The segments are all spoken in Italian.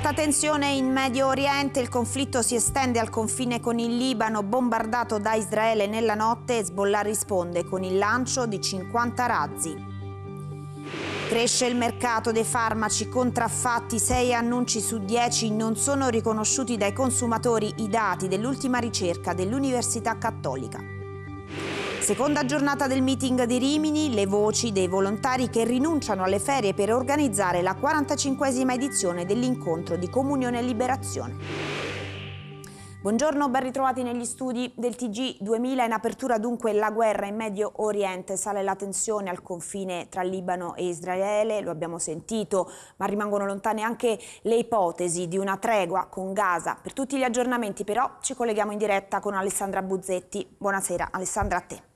Alta tensione in Medio Oriente, il conflitto si estende al confine con il Libano, bombardato da Israele nella notte, Hezbollah risponde con il lancio di 50 razzi. Cresce il mercato dei farmaci contraffatti, 6 annunci su 10 non sono riconosciuti dai consumatori i dati dell'ultima ricerca dell'Università Cattolica. Seconda giornata del meeting di Rimini, le voci dei volontari che rinunciano alle ferie per organizzare la 45esima edizione dell'incontro di Comunione e Liberazione. Buongiorno, ben ritrovati negli studi del TG2000. In apertura dunque la guerra in Medio Oriente. Sale la tensione al confine tra Libano e Israele, lo abbiamo sentito, ma rimangono lontane anche le ipotesi di una tregua con Gaza. Per tutti gli aggiornamenti però ci colleghiamo in diretta con Alessandra Buzzetti. Buonasera Alessandra a te.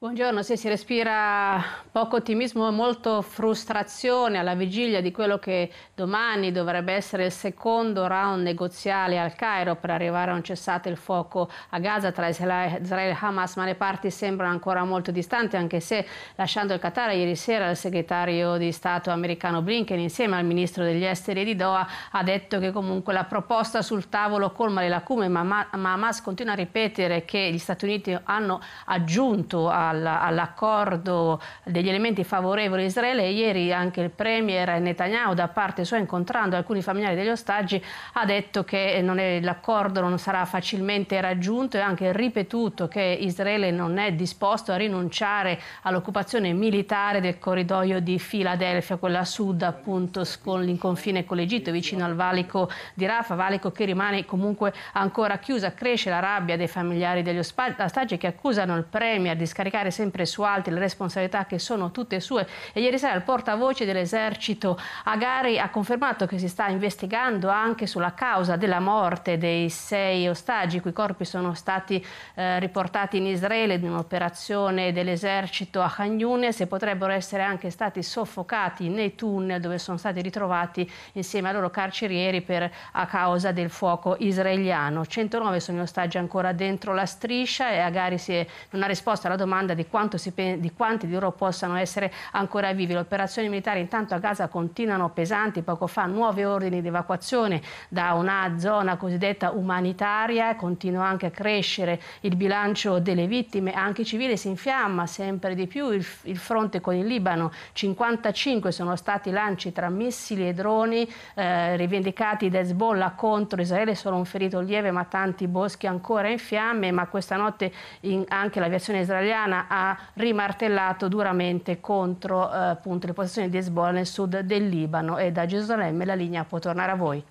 Buongiorno, sì, si respira poco ottimismo e molto frustrazione alla vigilia di quello che domani dovrebbe essere il secondo round negoziale al Cairo per arrivare a un cessate il fuoco a Gaza tra Israele e Hamas, ma le parti sembrano ancora molto distanti, anche se lasciando il Qatar ieri sera il segretario di Stato americano Blinken insieme al ministro degli esteri di Doha ha detto che comunque la proposta sul tavolo colma le lacune, ma Hamas continua a ripetere che gli Stati Uniti hanno aggiunto a alla, all'accordo degli elementi favorevoli a Israele, ieri anche il Premier Netanyahu da parte sua incontrando alcuni familiari degli ostaggi ha detto che eh, non è, l'accordo non sarà facilmente raggiunto e anche ripetuto che Israele non è disposto a rinunciare all'occupazione militare del corridoio di Filadelfia, quella a sud appunto con il confine con l'Egitto vicino al valico di Rafa, valico che rimane comunque ancora chiusa. Cresce la rabbia dei familiari degli ostaggi che accusano il Premier di scaricare scaricare sempre su altri le responsabilità che sono tutte sue e ieri sera il portavoce dell'esercito Agari ha confermato che si sta investigando anche sulla causa della morte dei sei ostaggi i cui corpi sono stati eh, riportati in Israele in un'operazione dell'esercito a Khan Yunis e potrebbero essere anche stati soffocati nei tunnel dove sono stati ritrovati insieme ai loro carcerieri per, a causa del fuoco israeliano. 109 sono gli ostaggi ancora dentro la striscia e Agari si è, non ha risposto alla domanda domanda di, si, di, quanti di loro possano essere ancora vivi. Le operazioni militari intanto a Gaza continuano pesanti, poco fa nuovi ordini di evacuazione da una zona cosiddetta umanitaria, continua anche a crescere il bilancio delle vittime, anche i civili si infiamma sempre di più il, il fronte con il Libano, 55 sono stati lanci tra missili e droni eh, rivendicati da Hezbollah contro Israele, solo un ferito lieve ma tanti boschi ancora in fiamme, ma questa notte in, anche l'aviazione israeliana Fontana ha rimartellato duramente contro eh, appunto, le posizioni di Hezbollah nel sud del Libano e da Gerusalemme la linea può tornare a voi.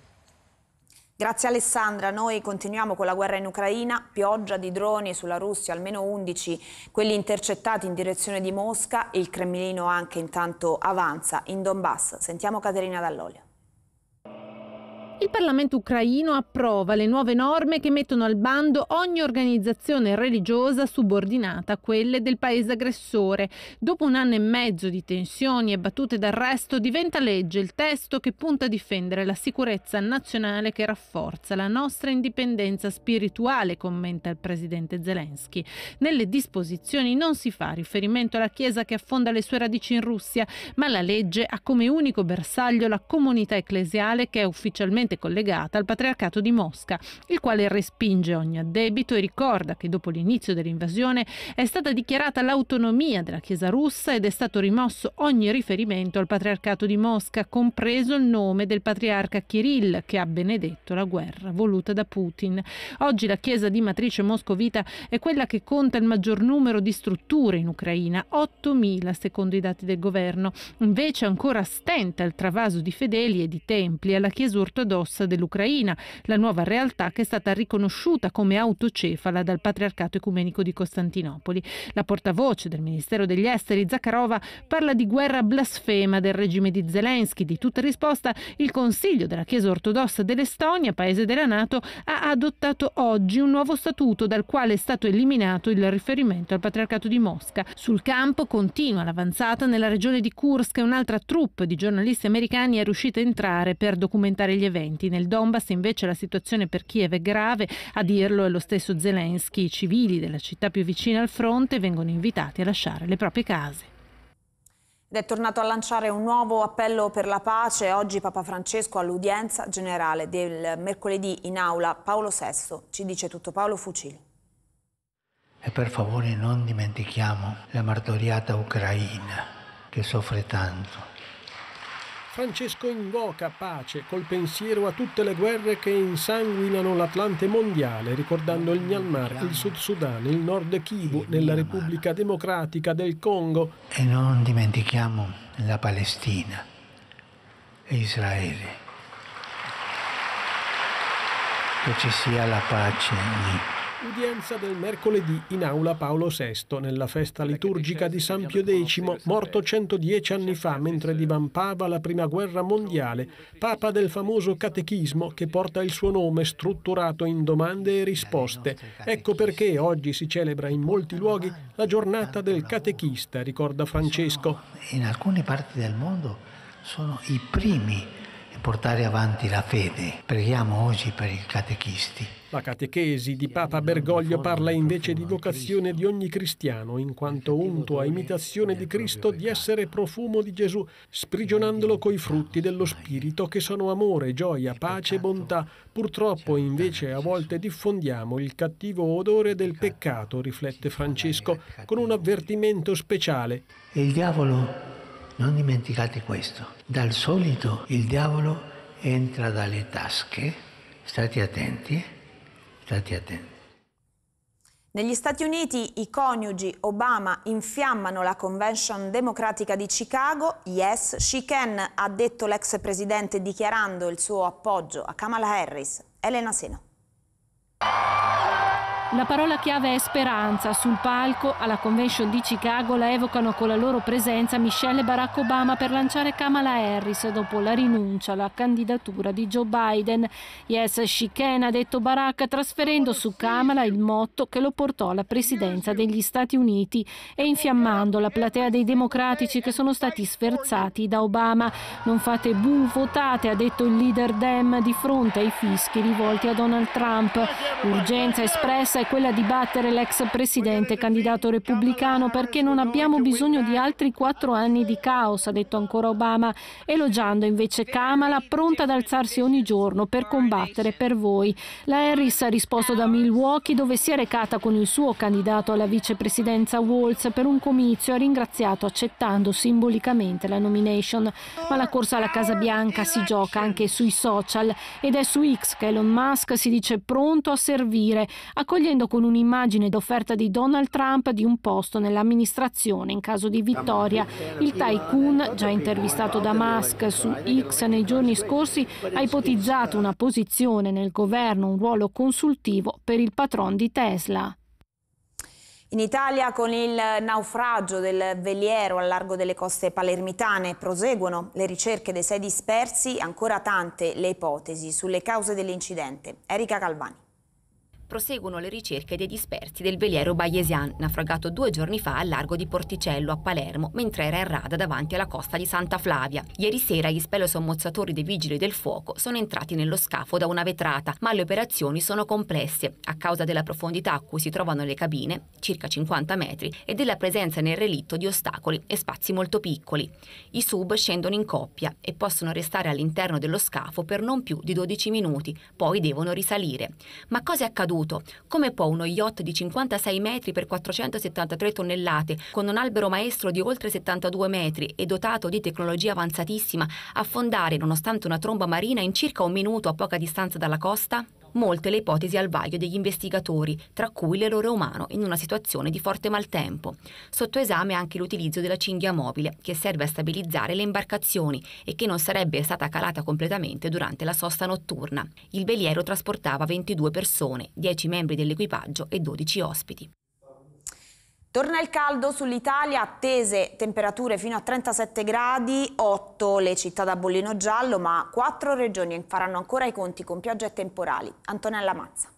Grazie Alessandra, noi continuiamo con la guerra in Ucraina, pioggia di droni sulla Russia, almeno 11, quelli intercettati in direzione di Mosca, il Cremlino anche intanto avanza in Donbass. Sentiamo Caterina Dall'Olio. Il Parlamento ucraino approva le nuove norme che mettono al bando ogni organizzazione religiosa subordinata a quelle del paese aggressore. Dopo un anno e mezzo di tensioni e battute d'arresto diventa legge il testo che punta a difendere la sicurezza nazionale che rafforza la nostra indipendenza spirituale, commenta il presidente Zelensky. Nelle disposizioni non si fa riferimento alla Chiesa che affonda le sue radici in Russia, ma la legge ha come unico bersaglio la comunità ecclesiale che è ufficialmente strettamente collegata al patriarcato di Mosca, il quale respinge ogni addebito e ricorda che dopo l'inizio dell'invasione è stata dichiarata l'autonomia della Chiesa russa ed è stato rimosso ogni riferimento al patriarcato di Mosca, compreso il nome del patriarca Kirill che ha benedetto la guerra voluta da Putin. Oggi la Chiesa di matrice moscovita è quella che conta il maggior numero di strutture in Ucraina, 8.000 secondo i dati del governo. Invece ancora stenta il travaso di fedeli e di templi alla Chiesa ortodossa Ortodossa dell'Ucraina, la nuova realtà che è stata riconosciuta come autocefala dal Patriarcato Ecumenico di Costantinopoli. La portavoce del Ministero degli Esteri, Zakharova, parla di guerra blasfema del regime di Zelensky. Di tutta risposta, il Consiglio della Chiesa Ortodossa dell'Estonia, paese della Nato, ha adottato oggi un nuovo statuto dal quale è stato eliminato il riferimento al Patriarcato di Mosca. Sul campo continua l'avanzata nella regione di Kursk e un'altra troupe di giornalisti americani è riuscita a entrare per documentare gli eventi presenti. Nel Donbass invece la situazione per Kiev è grave, a dirlo è lo stesso Zelensky. I civili della città più vicina al fronte vengono invitati a lasciare le proprie case. Ed è tornato a lanciare un nuovo appello per la pace. Oggi Papa Francesco all'udienza generale del mercoledì in aula Paolo VI. Ci dice tutto Paolo Fucili. E per favore non dimentichiamo la martoriata Ucraina che soffre tanto. Francesco invoca pace col pensiero a tutte le guerre che insanguinano l'Atlante mondiale, ricordando il Myanmar, il Sud Sudan, il Nord Kivu, nella Repubblica Democratica del Congo. E non dimentichiamo la Palestina e Israele. Che ci sia la pace lì. Udienza del mercoledì in aula Paolo VI nella festa liturgica di San Pio X, morto 110 anni fa mentre divampava la Prima Guerra Mondiale, papa del famoso catechismo che porta il suo nome strutturato in domande e risposte. Ecco perché oggi si celebra in molti luoghi la giornata del catechista, ricorda Francesco. In alcune parti del mondo sono i primi e portare avanti la fede. Preghiamo oggi per i catechisti. La catechesi di Papa Bergoglio parla invece di vocazione di ogni cristiano, in quanto unto a imitazione di Cristo di essere profumo di Gesù, sprigionandolo coi frutti dello Spirito che sono amore, gioia, pace e bontà. Purtroppo invece a volte diffondiamo il cattivo odore del peccato, riflette Francesco, con un avvertimento speciale. E il diavolo non dimenticate questo. Dal solito il diavolo entra dalle tasche. State attenti, state attenti. Negli Stati Uniti i coniugi Obama infiammano la convention democratica di Chicago, Yes, she can, ha detto l'ex presidente dichiarando il suo appoggio a Kamala Harris. Elena Seno. La parola chiave è speranza. Sul palco, alla convention di Chicago, la evocano con la loro presenza Michelle e Barack Obama per lanciare Kamala Harris dopo la rinuncia alla candidatura di Joe Biden. Yes, she can, ha detto Barack, trasferendo su Kamala il motto che lo portò alla presidenza degli Stati Uniti e infiammando la platea dei democratici che sono stati sferzati da Obama. Non fate bu, votate, ha detto il leader Dem di fronte ai fischi rivolti a Donald Trump. Urgenza espressa è quella di battere l'ex presidente candidato repubblicano perché non abbiamo bisogno di altri quattro anni di caos, ha detto ancora Obama, elogiando invece Kamala pronta ad alzarsi ogni giorno per combattere per voi. La Harris ha risposto da Milwaukee dove si è recata con il suo candidato alla vicepresidenza Walz per un comizio e ha ringraziato accettando simbolicamente la nomination. Ma la corsa alla Casa Bianca si gioca anche sui social ed è su X che Elon Musk si dice pronto a servire, accogliendo concludendo con un'immagine d'offerta di Donald Trump di un posto nell'amministrazione in caso di vittoria. Il tycoon, già intervistato da Musk su X nei giorni scorsi, ha ipotizzato una posizione nel governo, un ruolo consultivo per il patron di Tesla. In Italia con il naufragio del veliero al largo delle coste palermitane proseguono le ricerche dei sei dispersi, ancora tante le ipotesi sulle cause dell'incidente. Erika Calvani proseguono le ricerche dei dispersi del veliero Bayesian, naufragato due giorni fa al largo di Porticello a Palermo, mentre era in rada davanti alla costa di Santa Flavia. Ieri sera gli spelosommozzatore dei vigili del fuoco sono entrati nello scafo da una vetrata, ma le operazioni sono complesse a causa della profondità a cui si trovano le cabine, circa 50 metri, e della presenza nel relitto di ostacoli e spazi molto piccoli. I sub scendono in coppia e possono restare all'interno dello scafo per non più di 12 minuti, poi devono risalire. Ma cosa è accaduto? dovuto. Come può uno yacht di 56 metri per 473 tonnellate, con un albero maestro di oltre 72 metri e dotato di tecnologia avanzatissima, affondare nonostante una tromba marina in circa un minuto a poca distanza dalla costa? molte le ipotesi al vaglio degli investigatori, tra cui l'errore umano in una situazione di forte maltempo. Sotto esame anche l'utilizzo della cinghia mobile, che serve a stabilizzare le imbarcazioni e che non sarebbe stata calata completamente durante la sosta notturna. Il veliero trasportava 22 persone, 10 membri dell'equipaggio e 12 ospiti. Torna il caldo sull'Italia, attese temperature fino a 37 gradi, 8 le città da bollino giallo, ma 4 regioni faranno ancora i conti con piogge e temporali. Antonella Mazza.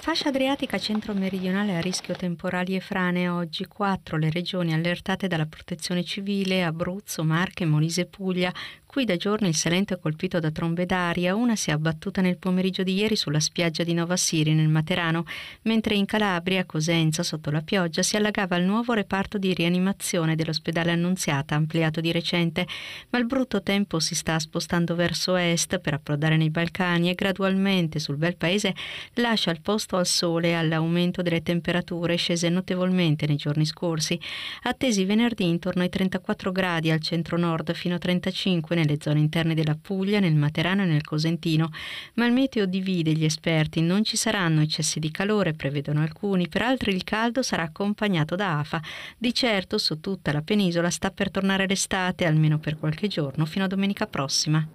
Fascia adriatica centro-meridionale a rischio temporali e frane oggi. Quattro le regioni allertate dalla protezione civile, Abruzzo, Marche, Molise e Puglia, Qui da giorni il Salento è colpito da trombe d'aria, una si è abbattuta nel pomeriggio di ieri sulla spiaggia di Nova Siri nel Materano, mentre in Calabria, a Cosenza, sotto la pioggia, si allagava il nuovo reparto di rianimazione dell'ospedale Annunziata, ampliato di recente, ma il brutto tempo si sta spostando verso est per approdare nei Balcani e gradualmente sul bel paese lascia il posto al sole e all'aumento delle temperature scese notevolmente nei giorni scorsi, attesi venerdì intorno ai 34 gradi al centro-nord fino a 35 nel nelle zone interne della Puglia, nel Materano e nel Cosentino, ma il meteo divide gli esperti, non ci saranno eccessi di calore, prevedono alcuni, per altri il caldo sarà accompagnato da afa. Di certo su tutta la penisola sta per tornare l'estate, almeno per qualche giorno, fino a domenica prossima.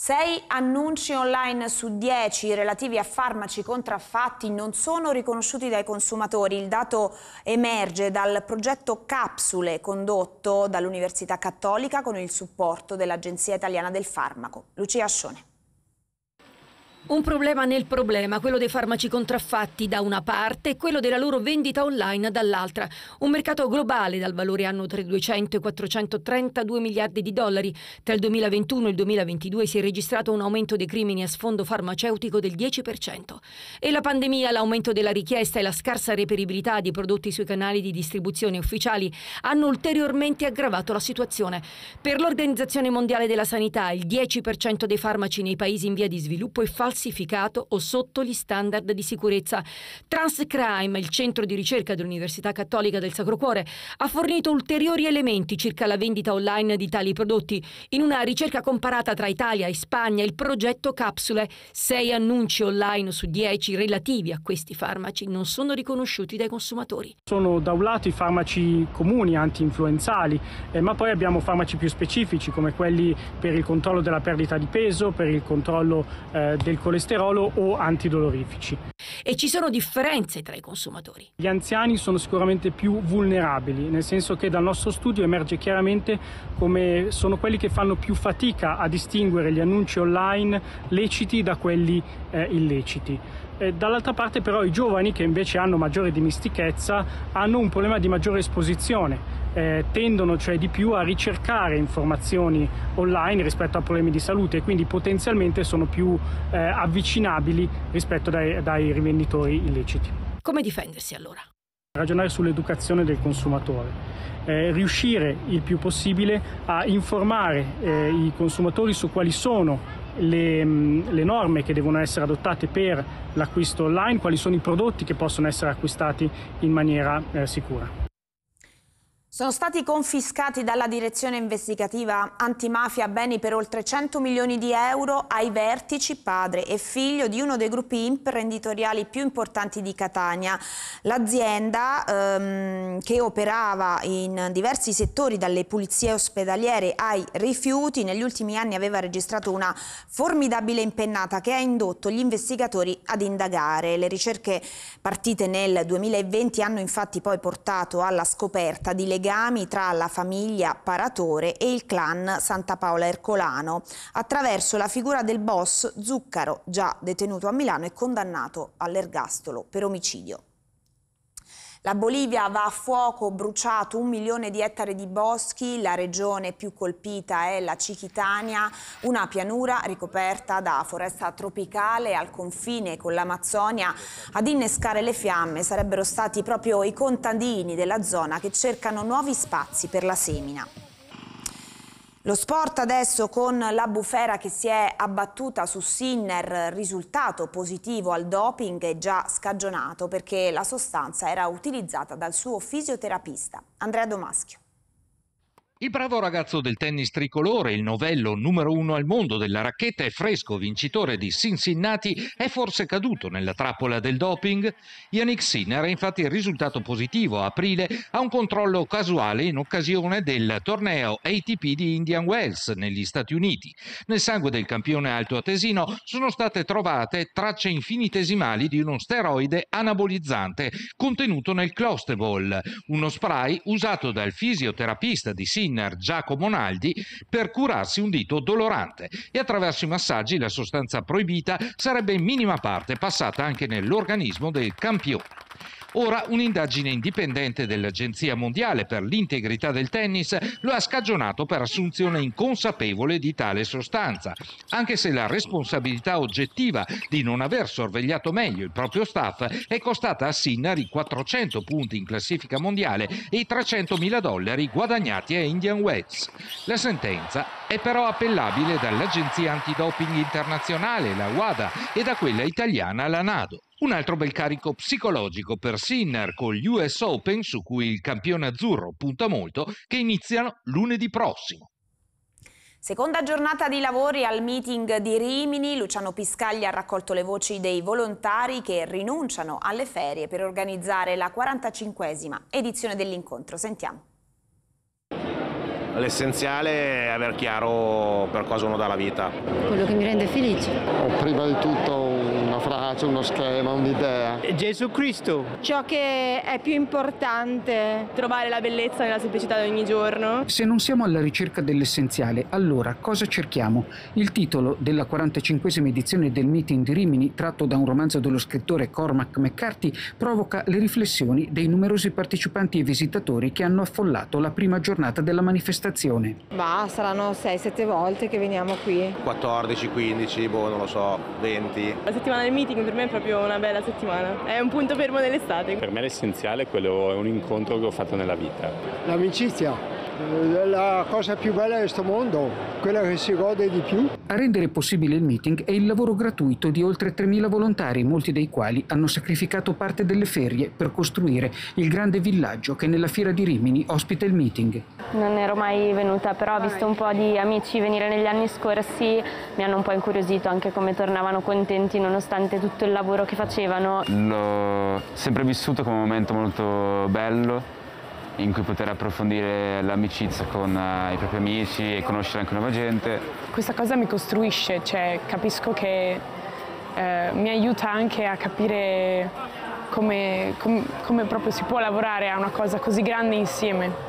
6 annunci online su 10 relativi a farmaci contraffatti non sono riconosciuti dai consumatori. Il dato emerge dal progetto Capsule condotto dall'Università Cattolica con il supporto dell'Agenzia Italiana del Farmaco. Lucia Ascione. Un problema nel problema, quello dei farmaci contraffatti da una parte e quello della loro vendita online dall'altra. Un mercato globale dal valore anno tra i 200 e 432 miliardi di dollari. Tra il 2021 e il 2022 si è registrato un aumento dei crimini a sfondo farmaceutico del 10%. E la pandemia, l'aumento della richiesta e la scarsa reperibilità di prodotti sui canali di distribuzione ufficiali hanno ulteriormente aggravato la situazione. Per l'Organizzazione Mondiale della Sanità il 10% dei farmaci nei paesi in via di sviluppo è falso falsificato o sotto gli standard di sicurezza. Transcrime, il centro di ricerca dell'Università Cattolica del Sacro Cuore, ha fornito ulteriori elementi circa la vendita online di tali prodotti. In una ricerca comparata tra Italia e Spagna, il progetto Capsule, sei annunci online su dieci relativi a questi farmaci non sono riconosciuti dai consumatori. Sono da un lato i farmaci comuni anti-influenzali, eh, ma poi abbiamo farmaci più specifici come quelli per il controllo della perdita di peso, per il controllo eh, del colesterolo o antidolorifici. E ci sono differenze tra i consumatori? Gli anziani sono sicuramente più vulnerabili, nel senso che dal nostro studio emerge chiaramente come sono quelli che fanno più fatica a distinguere gli annunci online leciti da quelli eh, illeciti dall'altra parte però i giovani che invece hanno maggiore dimistichezza hanno un problema di maggiore esposizione, eh, tendono cioè di più a ricercare informazioni online rispetto a problemi di salute e quindi potenzialmente sono più eh, avvicinabili rispetto dai, dai rivenditori illeciti. Come difendersi allora? ragionare sull'educazione del consumatore, eh, riuscire il più possibile a informare eh, i consumatori su quali sono le, mm, le norme che devono essere adottate per l'acquisto online, quali sono i prodotti che possono essere acquistati in maniera eh, sicura. Sono stati confiscati dalla direzione investigativa antimafia beni per oltre 100 milioni di euro ai vertici padre e figlio di uno dei gruppi imprenditoriali più importanti di Catania. L'azienda ehm, che operava in diversi settori dalle pulizie ospedaliere ai rifiuti negli ultimi anni aveva registrato una formidabile impennata che ha indotto gli investigatori ad indagare. Le ricerche partite nel 2020 hanno infatti poi portato alla scoperta di legami legami tra la famiglia Paratore e il clan Santa Paola Ercolano attraverso la figura del boss Zuccaro, già detenuto a Milano e condannato all'ergastolo per omicidio. La Bolivia va a fuoco, bruciato un milione di ettari di boschi, la regione più colpita è la Cichitania, una pianura ricoperta da foresta tropicale al confine con l'Amazzonia. Ad innescare le fiamme sarebbero stati proprio i contadini della zona che cercano nuovi spazi per la semina. Lo sport adesso con la bufera che si è abbattuta su Sinner, risultato positivo al doping e già scagionato perché la sostanza era utilizzata dal suo fisioterapista Andrea Domaschio. Il bravo ragazzo del tennis tricolore, il novello numero uno al mondo della racchetta e fresco vincitore di Cincinnati, è forse caduto nella trappola del doping? Yannick Sinner è infatti risultato positivo a aprile a un controllo casuale in occasione del torneo ATP di Indian Wells negli Stati Uniti. Nel sangue del campione altoatesino sono state trovate tracce infinitesimali di uno steroide anabolizzante contenuto nel Clostebol, uno spray usato dal fisioterapista di Sinner spinner Giacomo Naldi per curarsi un dito dolorante e attraverso i massaggi la sostanza proibita sarebbe in minima parte passata anche nell'organismo del campione. Ora un'indagine indipendente dell'Agenzia Mondiale per l'integrità del tennis lo ha scagionato per assunzione inconsapevole di tale sostanza, anche se la responsabilità oggettiva di non aver sorvegliato meglio il proprio staff è costata a Sinnari 400 punti in classifica mondiale e i 300 mila dollari guadagnati a Indian Wells. La sentenza è però appellabile dall'Agenzia Antidoping Internazionale, la WADA, e da quella italiana, la NADO. Un altro bel carico psicologico per Sinner con gli US Open su cui il campione azzurro punta molto che iniziano lunedì prossimo. Seconda giornata di lavori al meeting di Rimini, Luciano Piscagli ha raccolto le voci dei volontari che rinunciano alle ferie per organizzare la 45esima edizione dell'incontro. Sentiamo l'essenziale è aver chiaro per cosa uno dà la vita. Quello che mi rende felice. Ho Prima di tutto una frase, uno schema, un'idea. Gesù Cristo. Ciò che è più importante, trovare la bellezza nella semplicità di ogni giorno. Se non siamo alla ricerca dell'essenziale, allora cosa cerchiamo? Il titolo della 45esima edizione del meeting di Rimini, tratto da un romanzo dello scrittore Cormac McCarthy, provoca le riflessioni dei numerosi partecipanti e visitatori che hanno affollato la prima giornata della manifestazione manifestazione. Ma saranno 6-7 volte che veniamo qui. 14, 15, boh, non lo so, 20. La settimana del meeting per me è proprio una bella settimana. È un punto fermo dell'estate. Per me l'essenziale è quello, è un incontro che ho fatto nella vita. L'amicizia eh, la cosa più bella di questo mondo, quella che si gode di più. A rendere possibile il meeting è il lavoro gratuito di oltre 3.000 volontari, molti dei quali hanno sacrificato parte delle ferie per costruire il grande villaggio che nella fiera di Rimini ospita il meeting. Non ero mai venuta, però ho visto un po' di amici venire negli anni scorsi, mi hanno un po' incuriosito anche come tornavano contenti nonostante tutto il lavoro che facevano. L'ho sempre vissuto come un momento molto bello in cui poter approfondire l'amicizia con eh, i propri amici e conoscere anche nuova gente. Questa cosa mi costruisce, cioè capisco che eh, mi aiuta anche a capire come, com, come proprio si può lavorare a una cosa così grande insieme.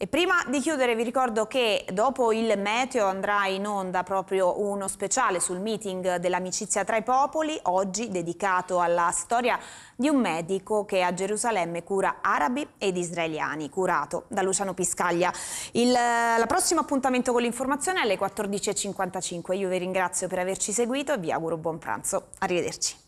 E prima di chiudere vi ricordo che dopo il meteo andrà in onda proprio uno speciale sul meeting dell'amicizia tra i popoli, oggi dedicato alla storia di un medico che a Gerusalemme cura arabi ed israeliani, curato da Luciano Piscaglia. Il la prossimo appuntamento con l'informazione è alle 14.55. Io vi ringrazio per averci seguito e vi auguro buon pranzo. Arrivederci.